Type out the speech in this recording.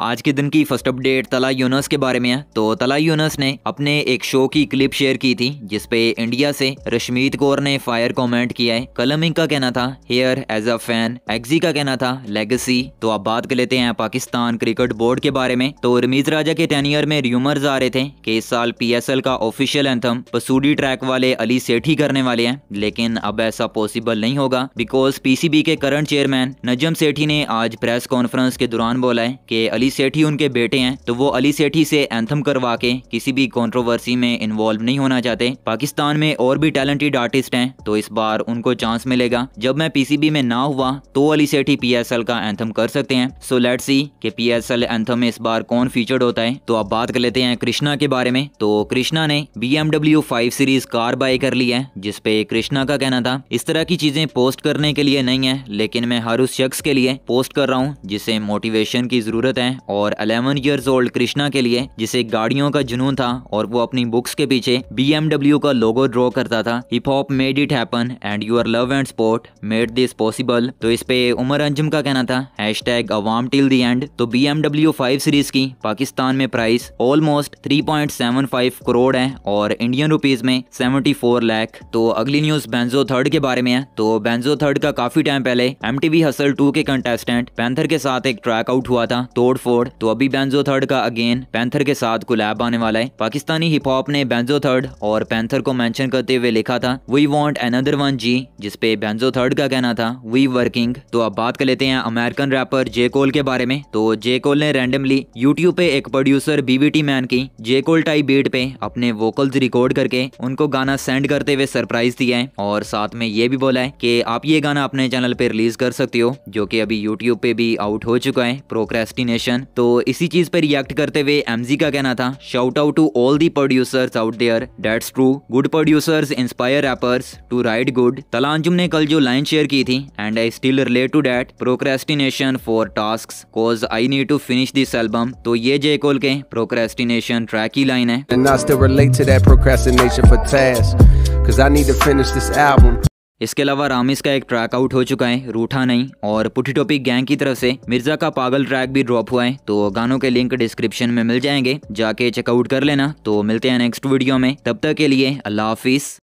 आज के दिन की फर्स्ट अपडेट तला यूनस के बारे में है तो तला यूनस ने अपने एक शो की क्लिप शेयर की थी जिसपे इंडिया से रश्मीत कौर ने फायर कमेंट किया है कलमिंग का कहना था हेयर एज अ फैन एग्जी का कहना था लेगेसी तो अब बात कर लेते हैं पाकिस्तान क्रिकेट बोर्ड के बारे में तो रमीज राजा के टेनियर में रूमर्स आ रहे थे कि इस साल पी का ऑफिशियल एंथम पसूडी ट्रैक वाले अली सेठी करने वाले है लेकिन अब ऐसा पॉसिबल नहीं होगा बिकॉज पीसीबी के करंट चेयरमैन नजम सेठी ने आज प्रेस कॉन्फ्रेंस के दौरान बोला है की अली अली सेठी उनके बेटे हैं तो वो अली सेठी से एंथम करवा के किसी भी कंट्रोवर्सी में इन्वॉल्व नहीं होना चाहते पाकिस्तान में और भी टैलेंटेड आर्टिस्ट हैं तो इस बार उनको चांस मिलेगा जब मैं पीसीबी में ना हुआ तो अली सेठी एल का एंथम कर सकते हैं so let see S L anthem में इस बार कौन फीचर्ड होता है तो आप बात कर लेते हैं कृष्णा के बारे में तो कृष्णा ने BMW five series car buy कर ली है जिसपे कृष्णा का कहना था इस तरह की चीजें पोस्ट करने के लिए नहीं है लेकिन मैं हर उस शख्स के लिए पोस्ट कर रहा हूँ जिसे मोटिवेशन की जरूरत है और अलेवन ईयर्स ओल्ड कृष्णा के लिए जिसे गाड़ियों का जुनून था और वो अपनी बुक्स के पीछे बी का लोगो ड्रॉ करता था hip hop made it happen and your love and sport made this possible तो इस पे उमर अंजुम का कहना था हैश टैग अवाम टिल दी एंड तो बी एमडब्ल्यू फाइव सीरीज की पाकिस्तान में price almost three point seven five crore है और इंडियन रुपीज में सेवेंटी फोर लैख तो अगली न्यूज बैंजो थर्ड के बारे में है तो बैंजो थर्ड का काफी टाइम पहले एम टीवी हसल टू के कंटेस्टेंट पैंथर के साथ एक ट्रैक आउट हुआ था तोड़ फोर्ड तो अभी बैंजो थर्ड का अगेन पैंथर के साथ कोलैब आने वाला है पाकिस्तानी हिप हॉप ने बैंजो थर्ड और पैंथर को मेंशन करते हुए लिखा था वी वांट अनदर वन जी जिसपे बैंजो थर्ड का कहना था वी वर्किंग तो अब बात कर लेते हैं अमेरिकन रैपर जे कोल के बारे में तो जे कोल ने रैंडमली यूट्यूब पे एक प्रोड्यूसर बीबीटी मैन की जे कोल टाइप बीट पे अपने वोकल्स रिकॉर्ड करके उनको गाना सेंड करते हुए सरप्राइज दिया है और साथ में ये भी बोला है कि आप ये गाना अपने चैनल पे रिलीज कर सकते हो जो कि अभी यूट्यूब पे भी आउट हो चुका है प्रोक्रेस्टिनेशन प्रोडक्शन तो इसी चीज पर रिएक्ट करते हुए एमजी का कहना था shout out to all the producers out there dates true good producers inspire rappers to right good तलांजुम ने कल जो लाइन शेयर की थी and I still relate to date procrastination for task cause I need to finish this album तो ये जे कोल के procrastination track ही line है Cause I need to finish this album. तो इसके अलावा रामिस का एक ट्रैक आउट हो चुका है रूठा नहीं और पुटी टोपी गैंग की तरफ से मिर्जा का पागल ट्रैक भी ड्रॉप हुआ है तो गानों के लिंक डिस्क्रिप्शन में मिल जाएंगे जाके चेकआउट कर लेना तो मिलते हैं नेक्स्ट वीडियो में तब तक के लिए अल्लाह हाफिज़